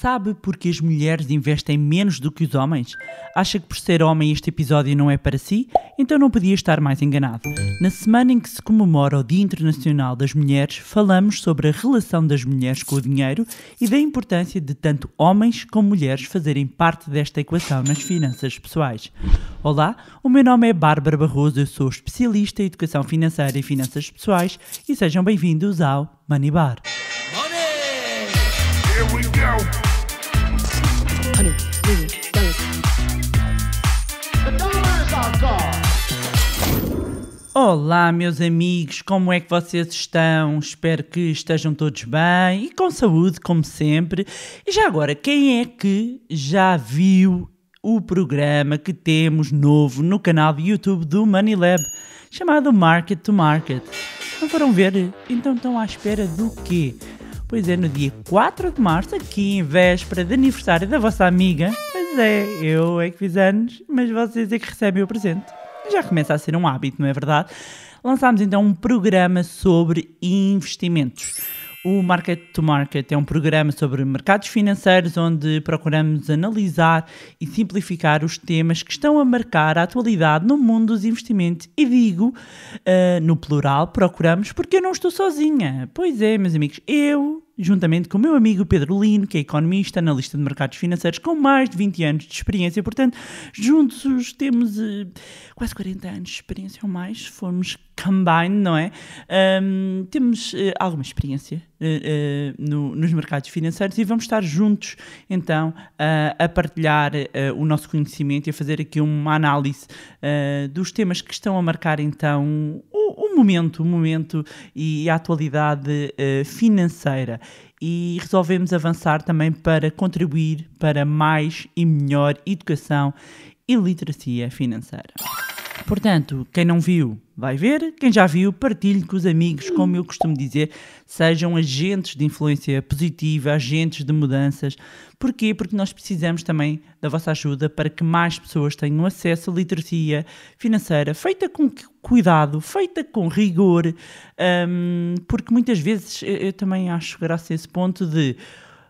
Sabe por que as mulheres investem menos do que os homens? Acha que por ser homem este episódio não é para si? Então não podia estar mais enganado. Na semana em que se comemora o Dia Internacional das Mulheres, falamos sobre a relação das mulheres com o dinheiro e da importância de tanto homens como mulheres fazerem parte desta equação nas finanças pessoais. Olá, o meu nome é Bárbara Barroso, eu sou especialista em educação financeira e finanças pessoais e sejam bem-vindos ao Money Bar. Money! Here we go. Olá, meus amigos, como é que vocês estão? Espero que estejam todos bem e com saúde, como sempre. E já agora, quem é que já viu o programa que temos novo no canal do YouTube do MoneyLab, chamado Market to Market? Não foram ver? Então estão à espera do quê? Pois é, no dia 4 de março, aqui em véspera de aniversário da vossa amiga. Pois é, eu é que fiz anos, mas vocês é que recebem o presente já começa a ser um hábito, não é verdade? Lançámos então um programa sobre investimentos. O Market to Market é um programa sobre mercados financeiros onde procuramos analisar e simplificar os temas que estão a marcar a atualidade no mundo dos investimentos. E digo, uh, no plural, procuramos porque eu não estou sozinha. Pois é, meus amigos, eu juntamente com o meu amigo Pedro Lino, que é economista, analista de mercados financeiros, com mais de 20 anos de experiência. Portanto, juntos temos uh, quase 40 anos de experiência ou mais, fomos combine, não é? Um, temos uh, alguma experiência uh, no, nos mercados financeiros e vamos estar juntos, então, a partilhar o nosso conhecimento e a fazer aqui uma análise dos temas que estão a marcar, então, o, o momento, o momento e a atualidade uh, financeira. E resolvemos avançar também para contribuir para mais e melhor educação e literacia financeira. Portanto, quem não viu, vai ver. Quem já viu, partilhe com os amigos, como eu costumo dizer. Sejam agentes de influência positiva, agentes de mudanças. Porquê? Porque nós precisamos também da vossa ajuda para que mais pessoas tenham acesso à literacia financeira feita com cuidado, feita com rigor, um, porque muitas vezes eu, eu também acho graças a esse ponto de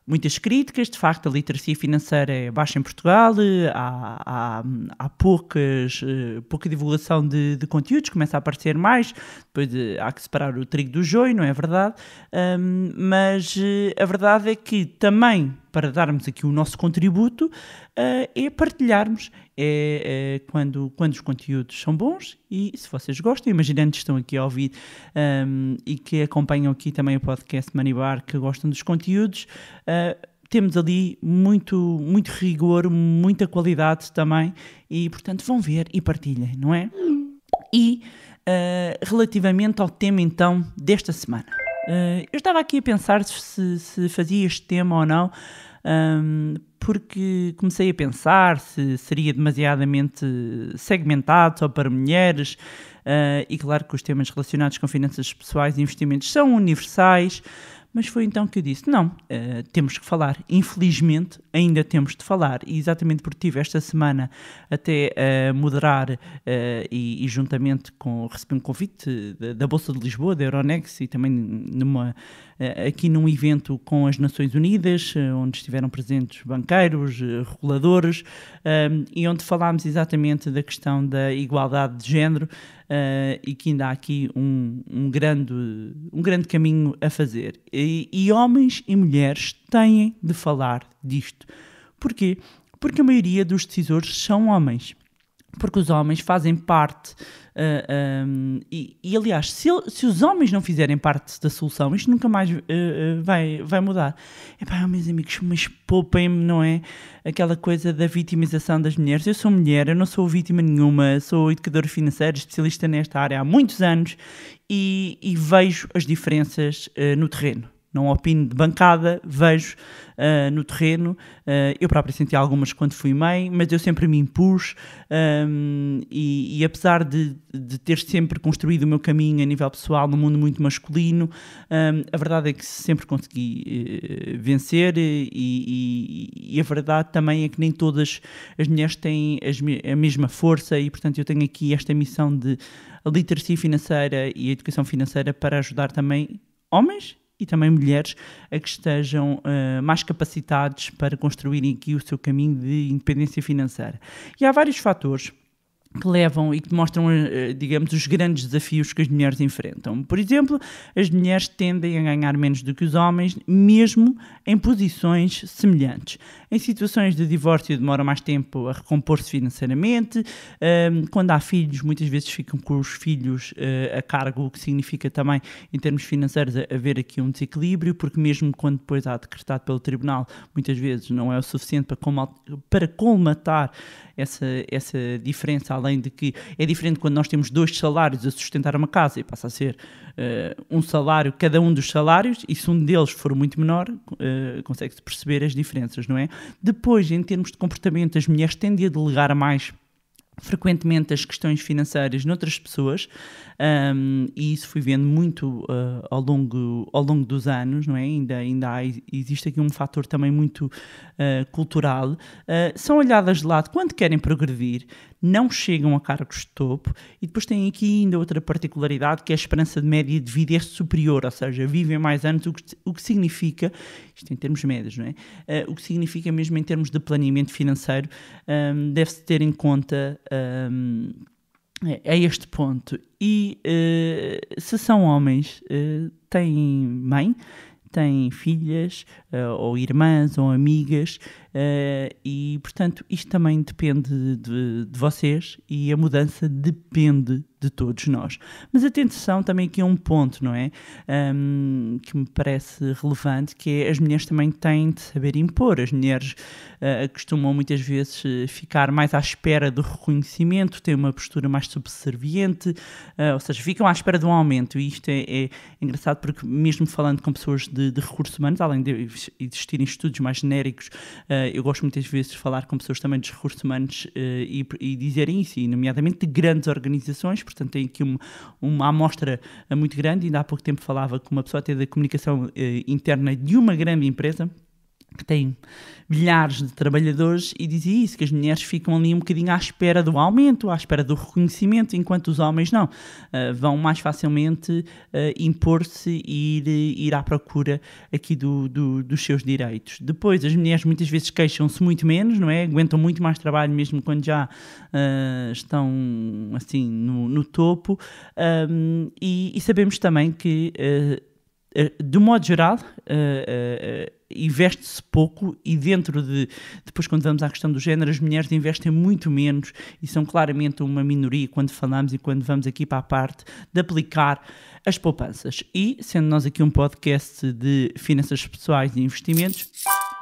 muitas críticas. De facto, a literacia financeira é baixa em Portugal, eh, há, há, há poucas, eh, pouca divulgação de, de, conteúdos, começa a aparecer mais. Depois de, eh, há que separar o trigo do joio, não é verdade? Um, mas a verdade é que também para darmos aqui o nosso contributo uh, é partilharmos é, eh, quando, quando os conteúdos são bons e se vocês gostam, imaginando que estão aqui a ouvir um, ehm, e que acompanham aqui também o podcast Manibar, que gostam dos conteúdos, uh, temos ali muito, muito rigor, muita qualidade também e, portanto, vão ver e partilhem, não é? E uh, relativamente ao tema então desta semana. Uh, eu estava aqui a pensar se, se fazia este tema ou não, um, ehm, porque comecei a pensar se seria demasiadamente segmentado só para mulheres, uh, e claro que os temas relacionados com finanças pessoais e investimentos são universais. Mas foi então que eu disse: não, uh, temos que falar. Infelizmente, ainda temos de falar. E exatamente porque tive esta semana até a uh, moderar uh, e, e, juntamente com. recebi um convite da, da, Bolsa de Lisboa, da Euronext e também numa, eh, aqui num evento com as Nações Unidas, onde estiveram presentes banqueiros, reguladores e onde falámos exatamente da questão da igualdade de género uh, e que ainda há aqui um, um, grande, um grande caminho a fazer. E, e homens e mulheres têm de falar disto. Porquê? Porque a maioria dos decisores são homens porque os homens fazem parte. Uh, eh, um, ehm, e, e, aliás, se, se, os homens não fizerem parte da solução, isto nunca mais uh, uh, vai, vai mudar. pá, oh, meus amigos, mas poupem-me, não é? Aquela coisa da vitimização das mulheres. Eu sou mulher, eu não sou vítima nenhuma, sou educadora financeira, especialista nesta área há muitos anos e, e vejo as diferenças no terreno não opino de bancada, vejo uh, no terreno. Uh, eu próprio senti algumas quando fui mãe, mas eu sempre me impus um, e, e, apesar de, de, ter sempre construído o meu caminho a nível pessoal num mundo muito masculino, um, a verdade é que sempre consegui uh, vencer e, e, e, a verdade também é que nem todas as mulheres têm as, a mesma força e, portanto, eu tenho aqui esta missão de literacia financeira e educação financeira para ajudar também homens e também mulheres a que estejam uh, mais capacitados para construírem aqui o seu caminho de independência financeira. E há vários fatores que levam e que mostram, eh, eh, digamos, os grandes desafios que as mulheres enfrentam. Por exemplo, as mulheres tendem a ganhar menos do que os homens, mesmo em posições semelhantes. Em situações de divórcio demoram mais tempo a recompor-se financeiramente, ehm, quando há filhos, muitas vezes ficam com os filhos eh, a cargo, o que significa também, em termos financeiros, haver aqui um desequilíbrio, porque mesmo quando depois há decretado pelo tribunal, muitas vezes não é o suficiente para colmatar essa, essa diferença além de que é diferente quando nós temos dois salários a sustentar uma casa e passa a ser uh, um salário, cada um dos salários, e se um deles for muito menor, uh, consegue-se perceber as diferenças, não é? Depois, em termos de comportamento, as mulheres tendem a delegar mais frequentemente as questões financeiras noutras pessoas um, ehm, e isso fui vendo muito uh, ao, longo, ao longo dos anos, não é? Ainda, ainda há, existe aqui um fator também muito uh, cultural. Uh, são olhadas de lado quando querem progredir, não chegam a cargos de topo e depois têm aqui ainda outra particularidade que é a esperança de média de vida é superior, ou seja, vivem mais anos, o que, o que significa, isto em termos médios, não é? Uh, o que significa mesmo em termos de planeamento financeiro, um, ehm, deve-se ter em conta. Um, ehm, é este ponto. E uh, se são homens, uh, têm mãe, têm filhas, eh, ou irmãs ou amigas, eh, e portanto isto também depende de, de vocês e a mudança depende de todos nós. Mas atenção também aqui a é um ponto, não é? Um, que me parece relevante, que é as mulheres também têm de saber impor. As mulheres uh, costumam muitas vezes ficar mais à espera do reconhecimento, têm uma postura mais subserviente, uh, ou seja, ficam à espera de um aumento. E isto é, é engraçado porque mesmo falando com pessoas de, de recursos humanos, além de existirem estudos mais genéricos. Uh, eu gosto muitas vezes de falar com pessoas também dos recursos humanos uh, e, e, dizerem isso, e nomeadamente de grandes organizações, portanto tem aqui uma, uma amostra eh, muito grande. Ainda há pouco tempo falava com uma pessoa até da comunicação interna de uma grande empresa que tem milhares de trabalhadores e dizia isso, que as mulheres ficam ali um bocadinho à espera do aumento, à espera do reconhecimento, enquanto os homens não. Uh, vão mais facilmente uh, impor-se e ir, ir à procura aqui do, do, dos seus direitos. Depois, as mulheres muitas vezes queixam-se muito menos, não é? Aguentam muito mais trabalho mesmo quando já uh, estão assim no, no topo um, e, e, sabemos também que de modo geral, investe-se pouco e dentro de depois quando vamos à questão do género as mulheres investem muito menos e são claramente uma minoria quando falamos e quando vamos aqui para a parte de aplicar as poupanças e sendo nós aqui um podcast de finanças pessoais e investimentos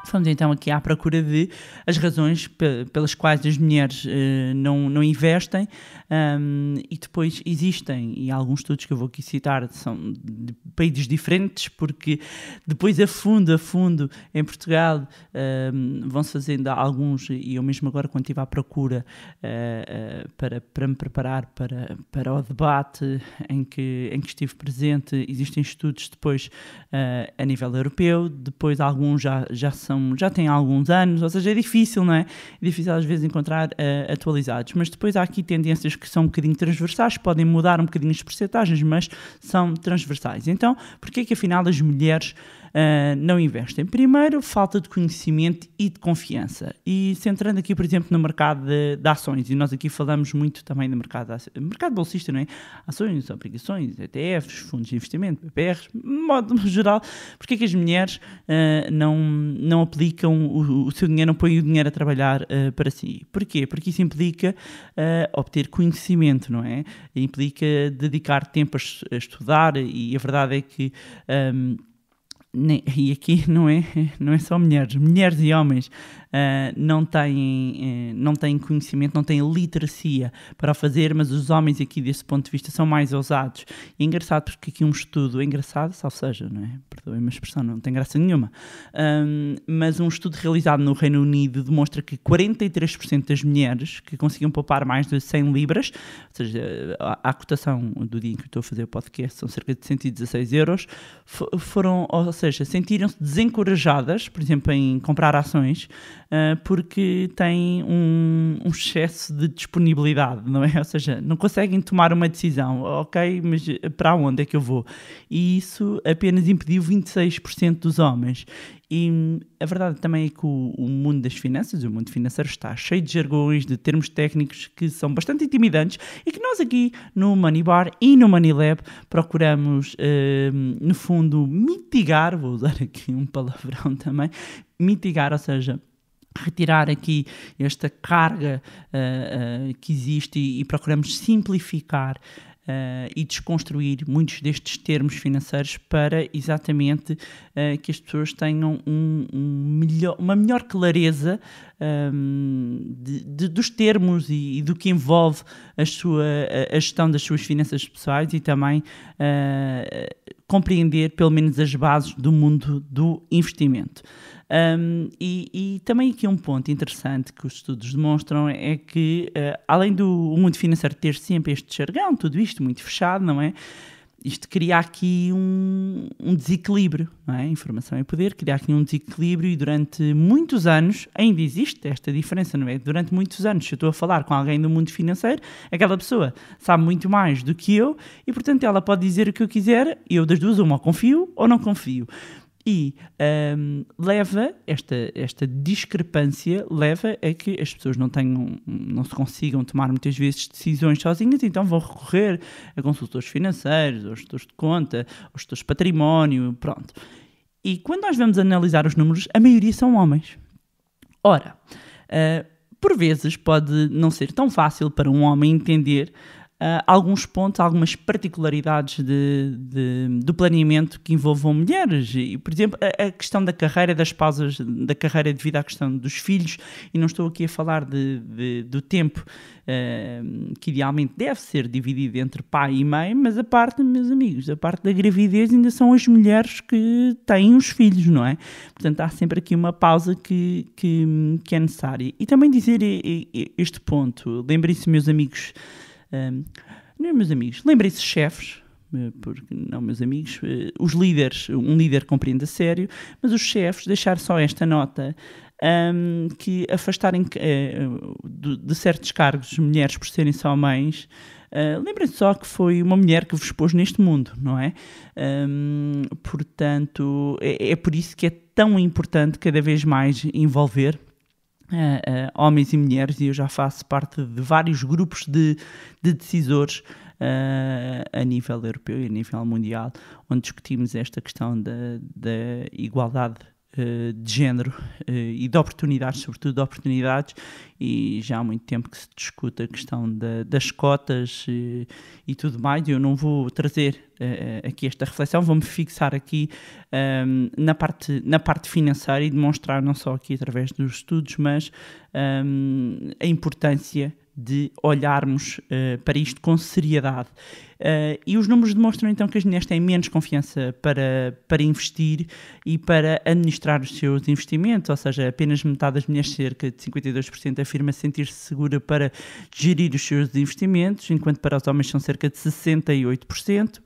fomos então aqui à procura de as razões pelas quais as mulheres eh, não, não investem, um, e depois existem, e alguns estudos que eu vou aqui citar são de países diferentes, porque depois a fundo, a fundo, em Portugal um, vão-se fazendo alguns, e eu mesmo agora quando estive à procura uh, uh, para, para me preparar para, para o debate em que, em que estive presente, existem estudos depois uh, a nível europeu, depois alguns já, já, são, já têm alguns anos, ou seja, é difícil, não é? É difícil às vezes encontrar atualizados, mas depois há aqui tendências que são um bocadinho transversais, podem mudar um bocadinho as percentagens, mas são transversais. Então, por que é que afinal as mulheres uh, não investem. Primeiro, falta de conhecimento e de confiança. E centrando aqui, por exemplo, no mercado de, de ações, e nós aqui falamos muito também do mercado, mercado bolsista, não é? Ações, obrigações, ETFs, fundos de investimento, PPRs, de modo geral, porque é que as mulheres uh, não, não aplicam o, o, seu dinheiro, não põem o dinheiro a trabalhar uh, para si? Porquê? Porque isso implica obter conhecimento, não é? Implica dedicar tempo a, a estudar, e a verdade é que. Um, nem, e aqui não é, não é só mulheres, mulheres e homens uh, não, têm, uh, não têm conhecimento, não têm literacia para fazer, mas os homens aqui, desse ponto de vista, são mais ousados. E é engraçado porque aqui um estudo, é engraçado, só seja, não é? Perdoem uma expressão, não tem graça nenhuma, um, mas um estudo realizado no Reino Unido demonstra que 43% das mulheres que conseguiam poupar mais de 100 libras, ou seja, a, a cotação do dia em que eu estou a fazer o podcast são cerca de 116 euros, foram seja, sentiram-se desencorajadas, por exemplo, em comprar ações, ah, porque têm um, um, excesso de disponibilidade, não é? Ou seja, não conseguem tomar uma decisão, ok, mas para onde é que eu vou? E isso apenas impediu 26% dos homens. E a verdade também é que o, o, mundo das finanças, o mundo financeiro, está cheio de jargões, de termos técnicos que são bastante intimidantes e que nós aqui no Money Bar e no Money Lab procuramos, eh, no fundo, mitigar vou usar aqui um palavrão também mitigar, ou seja, retirar aqui esta carga uh, uh, que existe e, e procuramos simplificar uh, e desconstruir muitos destes termos financeiros para exatamente uh, que as pessoas tenham um, um melhor, uma melhor clareza um, ehm, de, de, dos termos e, e, do que envolve a, sua, a, gestão das suas finanças pessoais e também uh, compreender pelo menos as bases do mundo do investimento. Um, e, e, também aqui um ponto interessante que os estudos demonstram é que, uh, além do mundo financeiro ter sempre este jargão, tudo isto muito fechado, não é? Isto cria aqui um, um desequilíbrio, não é? Informação e poder cria aqui um desequilíbrio e durante muitos anos ainda existe esta diferença, não é? Durante muitos anos, se eu estou a falar com alguém do mundo financeiro, aquela pessoa sabe muito mais do que eu e, portanto, ela pode dizer o que eu quiser, eu das duas uma mal confio ou não confio e um, leva esta, esta discrepância leva a que as pessoas não tenham, não se consigam tomar muitas vezes decisões sozinhas, então vão recorrer a consultores financeiros, aos gestores de conta, aos gestores de património, pronto. E quando nós vamos analisar os números, a maioria são homens. Ora, uh, por vezes pode não ser tão fácil para um homem entender uh, alguns pontos, algumas particularidades de, de, do planeamento que envolvam mulheres. E, por exemplo, a, a, questão da carreira, das pausas da carreira devido à questão dos filhos, e não estou aqui a falar de, de do tempo uh, que idealmente deve ser dividido entre pai e mãe, mas a parte, meus amigos, a parte da gravidez ainda são as mulheres que têm os filhos, não é? Portanto, há sempre aqui uma pausa que, que, que é necessária. E também dizer este ponto, lembrem-se, meus amigos, um, não, meus amigos, lembrem-se chefes, eh, porque não, meus amigos, eh, os líderes, um líder compreende a sério, mas os chefes, deixar só esta nota, um, que afastarem uh, eh, de, de, certos cargos mulheres por serem só mães, uh, lembrem-se só que foi uma mulher que vos pôs neste mundo, não é? Um, portanto, é, é por isso que é tão importante cada vez mais envolver homens e mulheres, e eu já faço parte de vários grupos de, de decisores uh, a nível europeu e a nível mundial, onde discutimos esta questão da, da igualdade eh, de género eh, e de oportunidades, sobretudo de oportunidades, e já há muito tempo que se discute a questão da, das cotas e, eh, e tudo mais, e eu não vou trazer aqui esta reflexão, vou-me fixar aqui um, ehm, na, parte, na parte financeira e demonstrar não só aqui através dos estudos, mas um, ehm, a importância de olharmos uh, para isto com seriedade Uh, e os números demonstram então que as mulheres têm menos confiança para, para investir e para administrar os seus investimentos, ou seja, apenas metade das mulheres, cerca de 52%, afirma sentir-se segura para gerir os seus investimentos, enquanto para os homens são cerca de 68%.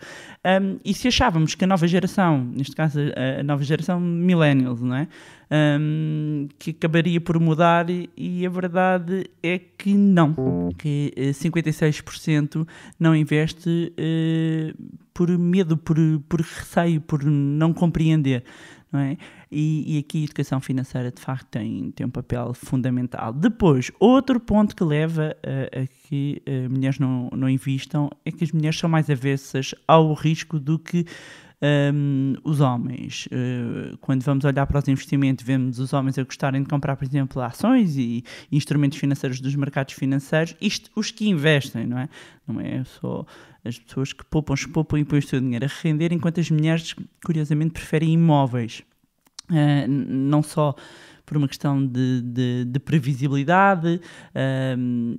Um, e se achávamos que a nova geração, neste caso a nova geração millennials, não é? Um, que acabaria por mudar e a verdade é que não, que 56% eh, não investe eh, por medo, por, por receio, por não compreender. Não é? E, e, aqui a educação financeira de facto tem, tem um papel fundamental. Depois, outro ponto que leva a, a que a eh, mulheres não, não investam é que as mulheres são mais avessas ao risco do que um, ehm, os homens. Uh, quando vamos olhar para os investimentos, vemos os homens a gostarem de comprar, por exemplo, ações e instrumentos financeiros dos mercados financeiros, isto os que investem, não é? Não é só as pessoas que poupam, poupam e põem o seu dinheiro a render, enquanto as mulheres, curiosamente, preferem imóveis. Uh, não só por uma questão de, de, de previsibilidade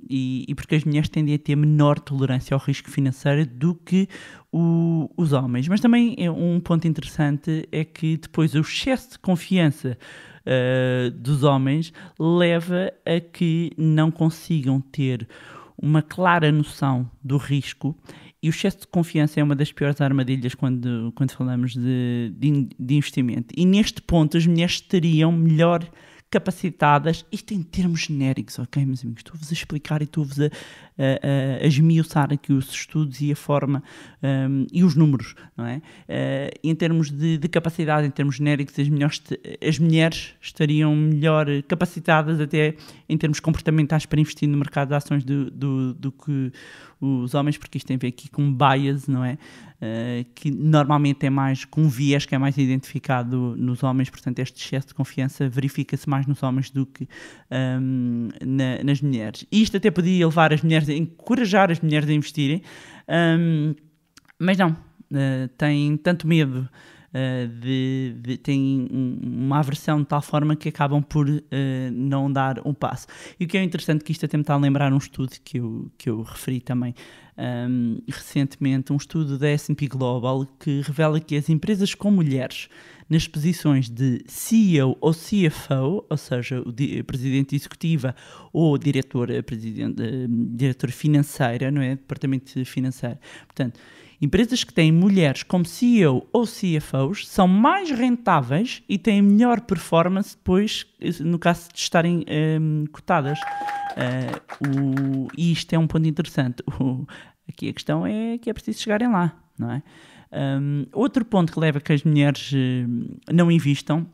e, e, porque as mulheres tendem a ter menor tolerância ao risco financeiro do que o, os homens. Mas também eh, um ponto interessante é que depois o excesso de confiança uh, dos homens leva a que não consigam ter uma clara noção do risco e o excesso de confiança é uma das piores armadilhas quando, quando falamos de, de, de investimento. E neste ponto as mulheres estariam melhor capacitadas, isto em termos genéricos, ok, meus amigos? Estou-vos a explicar e estou-vos a, a, a, esmiuçar aqui os estudos e a forma um, e os números, não é? Uh, em termos de, de, capacidade, em termos genéricos, as, melhores, as mulheres estariam melhor capacitadas, até em termos comportamentais, para investir no mercado de ações do, do, do que os homens, porque isto tem a ver aqui com bias, não é? Uh, que normalmente é mais com viés que é mais identificado nos homens, portanto, este excesso de confiança verifica-se mais nos homens do que um, ehm, na, nas mulheres. Isto até podia levar as mulheres, a encorajar as mulheres a investirem, um, ehm, mas não, uh, eh, têm tanto medo eh, de, de, têm uma aversão de tal forma que acabam por uh, não dar um passo. E o que é interessante que isto até me está a lembrar um estudo que eu, que eu referi também um, recentemente, um estudo da S&P Global que revela que as empresas com mulheres nas posições de CEO ou CFO, ou seja, o presidente executiva ou diretor eh, presidente, diretora financeira, não é? Departamento financeiro. Portanto, Empresas que têm mulheres como CEO ou CFOs são mais rentáveis e têm melhor performance depois, no caso de estarem um, cotadas. Uh, o, e isto é um ponto interessante. O, aqui a questão é que é preciso chegarem lá, não é? Um, outro ponto que leva a que as mulheres uh, não investam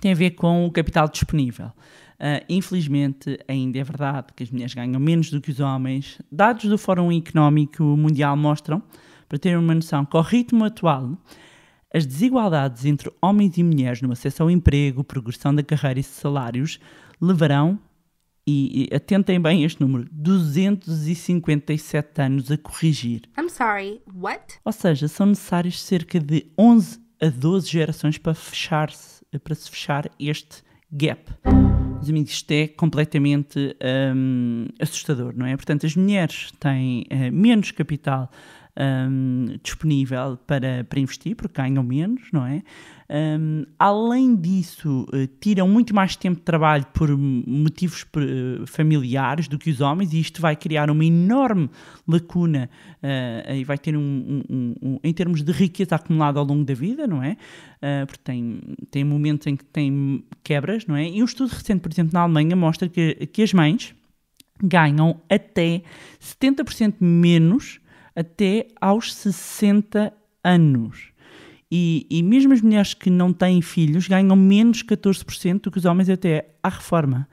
tem a ver com o capital disponível. Uh, infelizmente, ainda é verdade que as mulheres ganham menos do que os homens. Dados do Fórum Económico Mundial mostram para terem uma noção que, ao ritmo atual, as desigualdades entre homens e mulheres no acesso ao emprego, progressão da carreira e salários levarão, e, e atentem bem este número, 257 anos a corrigir. I'm sorry, what? Ou seja, são necessários cerca de 11 a 12 gerações para fechar-se, para se fechar este gap. Meus amigos, isto é completamente um, assustador, não é? Portanto, as mulheres têm uh, menos capital um, disponível para, para investir, porque ganham menos, não é? Um, além disso, uh, tiram muito mais tempo de trabalho por motivos uh, familiares do que os homens, e isto vai criar uma enorme lacuna uh, e vai ter um, um, um, em termos de riqueza acumulada ao longo da vida, não é? porque tem, tem momentos em que tem quebras, não é? E um estudo recente, por exemplo, na Alemanha, mostra que, que as mães ganham até 70% menos até aos 60 anos. E, e mesmo as mulheres que não têm filhos ganham menos 14% do que os homens até à reforma.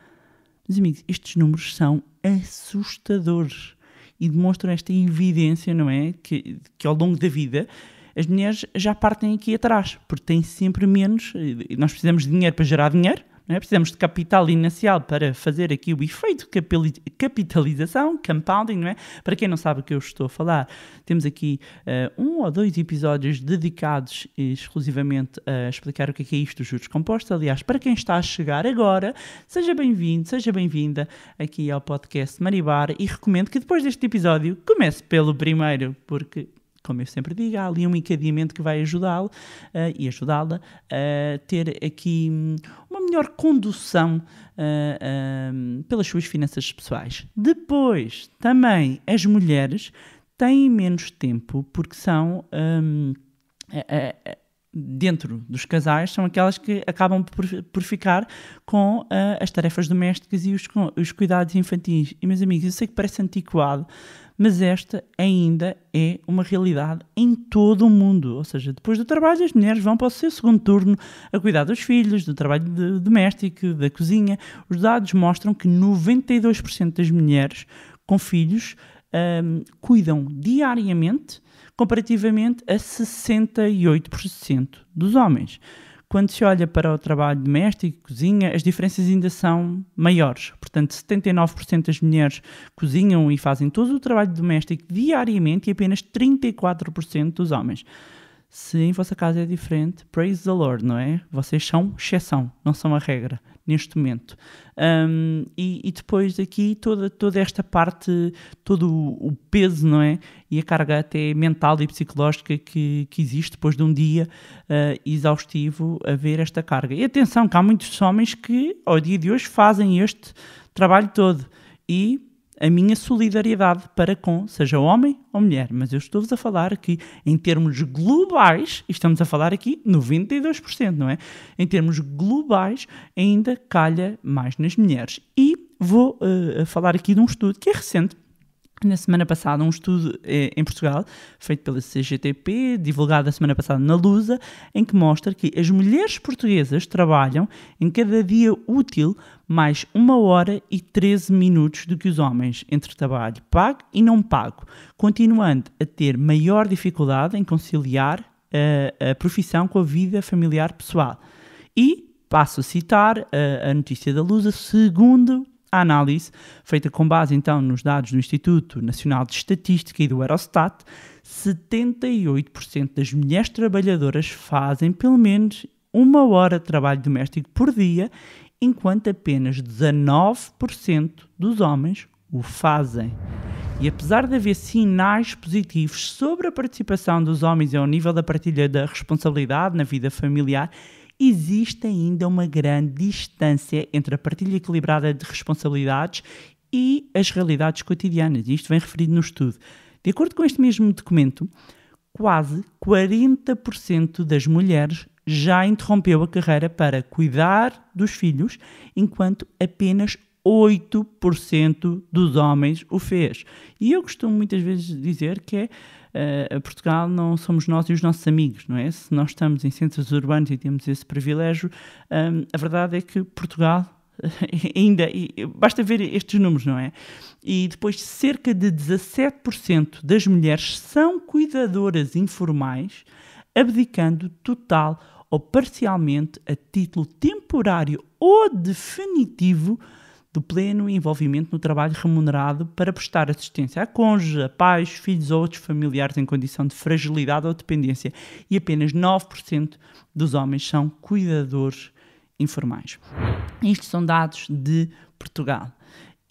Meus amigos, estes números são assustadores e demonstram esta evidência, não é? Que, que ao longo da vida as mulheres já partem aqui atrás, porque têm sempre menos. Nós precisamos de dinheiro para gerar dinheiro, é? Precisamos de capital inicial para fazer aqui o efeito de capitalização, compounding, não é? Para quem não sabe o que eu estou a falar, temos aqui uh, um ou dois episódios dedicados exclusivamente a explicar o é que é, isto dos juros compostos. Aliás, para quem está a chegar agora, seja bem-vindo, seja bem-vinda aqui ao podcast Maribar e recomendo que depois deste episódio comece pelo primeiro, porque como eu sempre digo, há ali um encadeamento que vai ajudá-lo uh, e ajudá-la a ter aqui hum, melhor condução uh, uh, pelas suas finanças pessoais. Depois, também as mulheres têm menos tempo porque são. Um, ah, dentro dos casais são aquelas que acabam por, por ficar com uh, as tarefas domésticas e os, os, cuidados infantis. E, meus amigos, eu sei que parece antiquado, mas esta ainda é uma realidade em todo o mundo. Ou seja, depois do trabalho, as mulheres vão para o seu segundo turno a cuidar dos filhos, do trabalho de doméstico, da cozinha. Os dados mostram que 92% das mulheres com filhos um, cuidam diariamente, comparativamente a 68% dos homens. Quando se olha para o trabalho doméstico, cozinha, as diferenças ainda são maiores. Portanto, 79% das mulheres cozinham e fazem todo o trabalho doméstico diariamente e apenas 34% dos homens. Se em vossa casa é diferente, praise the Lord, não é? Vocês são exceção, não são a regra neste momento. Um, e, e, depois aqui toda, toda esta parte, todo o, o peso, não é? E a carga até mental e psicológica que, que existe depois de um dia uh, exaustivo a ver esta carga. E atenção, que há muitos homens que ao dia de hoje fazem este trabalho todo e a minha solidariedade para com, seja homem ou mulher. Mas eu estou-vos a falar aqui em termos globais, e estamos a falar aqui 92%, não é? Em termos globais, ainda calha mais nas mulheres. E vou uh, falar aqui de um estudo que é recente, na semana passada um estudo eh, em Portugal, feito pela CGTP, divulgado a semana passada na Lusa, em que mostra que as mulheres portuguesas trabalham em cada dia útil mais uma hora e 13 minutos do que os homens, entre trabalho pago e não pago, continuando a ter maior dificuldade em conciliar eh, a profissão com a vida familiar pessoal. E, passo a citar a, eh, a notícia da Lusa, segundo a análise, feita com base então nos dados do Instituto Nacional de Estatística e do Eurostat, 78% das mulheres trabalhadoras fazem pelo menos uma hora de trabalho doméstico por dia, enquanto apenas 19% dos homens o fazem. E apesar de haver sinais positivos sobre a participação dos homens ao nível da partilha da responsabilidade na vida familiar, existe ainda uma grande distância entre a partilha equilibrada de responsabilidades e as realidades cotidianas. Isto vem referido no estudo. De acordo com este mesmo documento, quase 40% das mulheres já interrompeu a carreira para cuidar dos filhos, enquanto apenas 8% dos homens o fez. E eu costumo muitas vezes dizer que é uh, Portugal não somos nós e os nossos amigos, não é? Se nós estamos em centros urbanos e temos esse privilégio, um, a verdade é que Portugal ainda, basta ver estes números, não é? E depois, cerca de 17% das mulheres são cuidadoras informais, abdicando total ou parcialmente a título temporário ou definitivo do pleno envolvimento no trabalho remunerado para prestar assistência a cônjuge, a pais, filhos ou outros familiares em condição de fragilidade ou dependência e apenas 9% dos homens são cuidadores informais. Isto são dados de Portugal.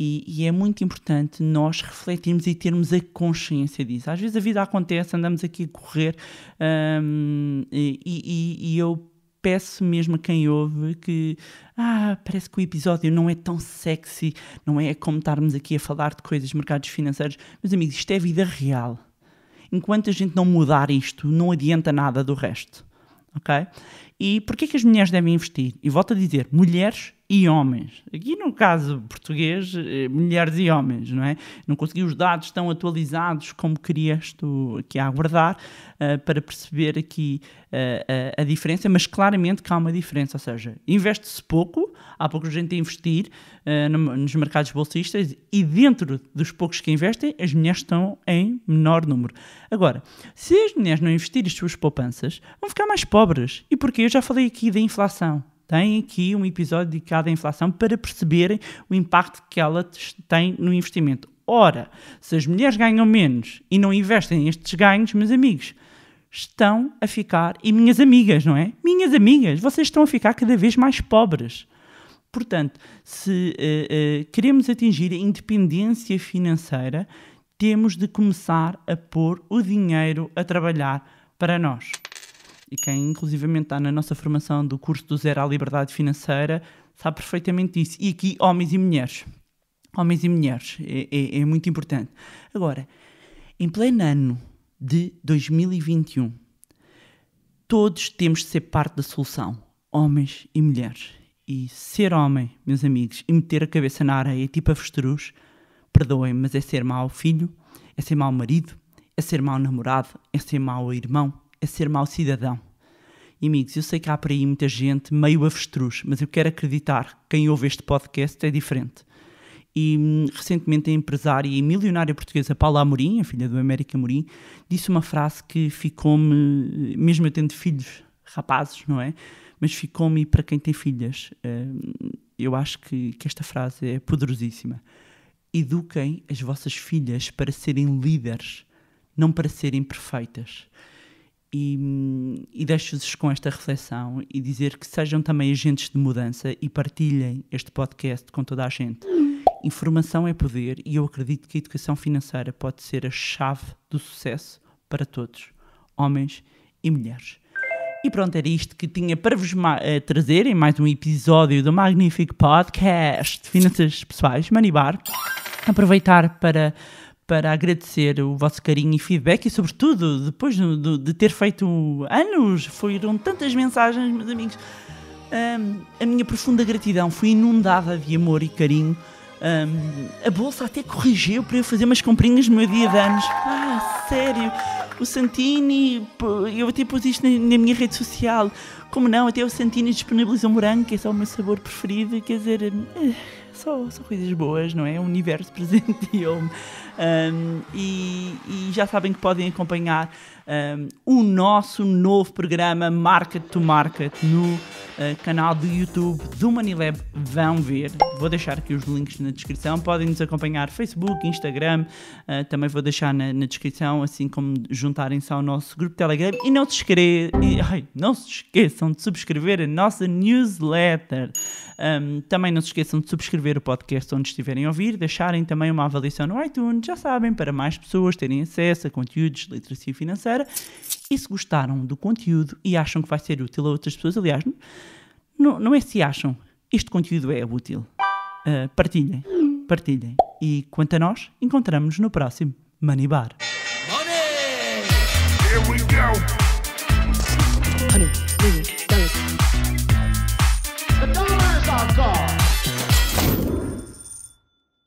E, e, é muito importante nós refletirmos e termos a consciência disso. Às vezes a vida acontece, andamos aqui a correr hum, e, e, e eu peço mesmo a quem ouve que ah, parece que o episódio não é tão sexy, não é como estarmos aqui a falar de coisas, mercados financeiros. Meus amigos, isto é vida real. Enquanto a gente não mudar isto, não adianta nada do resto. Ok? E porquê que as mulheres devem investir? E volto a dizer, mulheres e homens. Aqui no caso português, eh, mulheres e homens, não é? Não consegui os dados tão atualizados como querias tu aqui aguardar uh, para perceber aqui uh, a, a, diferença, mas claramente que há uma diferença, ou seja, investe-se pouco, há pouca gente a investir uh, no, nos mercados bolsistas e dentro dos poucos que investem, as mulheres estão em menor número. Agora, se as mulheres não investirem as suas poupanças, vão ficar mais pobres. E porquê? Eu já falei aqui da inflação têm aqui um episódio dedicado à inflação para perceberem o impacto que ela tem no investimento. Ora, se as mulheres ganham menos e não investem estes ganhos, meus amigos, estão a ficar, e minhas amigas, não é? Minhas amigas, vocês estão a ficar cada vez mais pobres. Portanto, se uh, uh, queremos atingir a independência financeira, temos de começar a pôr o dinheiro a trabalhar para nós e quem inclusivamente está na nossa formação do curso do Zero à Liberdade Financeira sabe perfeitamente isso. E aqui, homens e mulheres. Homens e mulheres. É, é, é muito importante. Agora, em pleno ano de 2021, todos temos de ser parte da solução. Homens e mulheres. E ser homem, meus amigos, e meter a cabeça na areia tipo avestruz, perdoem, mas é ser mau filho, é ser mau marido, é ser mau namorado, é ser mau irmão, é ser mau cidadão. E, amigos, eu sei que há por aí muita gente meio avestruz, mas eu quero acreditar que quem ouve este podcast é diferente. E hum, recentemente a empresária e milionária portuguesa Paula Amorim, a filha do América Amorim, disse uma frase que ficou-me, mesmo eu tendo filhos rapazes, não é? Mas ficou-me para quem tem filhas. Hum, eu acho que, que esta frase é poderosíssima. Eduquem as vossas filhas para serem líderes, não para serem perfeitas. E, e deixo-vos com esta reflexão e dizer que sejam também agentes de mudança e partilhem este podcast com toda a gente. Informação é poder e eu acredito que a educação financeira pode ser a chave do sucesso para todos, homens e mulheres. E pronto, era isto que tinha para vos eh, trazer em mais um episódio do magnífico podcast de Finanças Pessoais Manibar. Aproveitar para para agradecer o vosso carinho e feedback e, sobretudo, depois de, de ter feito anos, foram tantas mensagens, meus amigos. Um, a minha profunda gratidão foi inundada de amor e carinho. Um, a bolsa até corrigiu para eu fazer umas comprinhas no meu dia de anos. Ah, sério! O Santini, eu até pus isto na, na minha rede social. Como não? Até o Santini disponibilizou morango, que é só o meu sabor preferido. Quer dizer. Uh, só, só coisas boas, não é? O universo presenteou-me. Um, e, e, já sabem que podem acompanhar um, o nosso novo programa Market to Market no uh, canal do YouTube do Manilab. Vão ver. Vou deixar aqui os links na descrição. Podem nos acompanhar Facebook, Instagram. Uh, também vou deixar na, na descrição, assim como juntarem-se ao nosso grupo Telegram. E não se, escre... E, ai, não se esqueçam de subscrever a nossa newsletter. Um, também não se esqueçam de subscrever o podcast onde estiverem a ouvir, deixarem também uma avaliação no iTunes, já sabem, para mais pessoas terem acesso a conteúdos de literacia financeira. E se gostaram do conteúdo e acham que vai ser útil a outras pessoas, aliás, não, não é se acham, este conteúdo é útil. Uh, partilhem, partilhem. E quanto a nós, encontramos-nos no próximo Money Bar. Money! Here we go.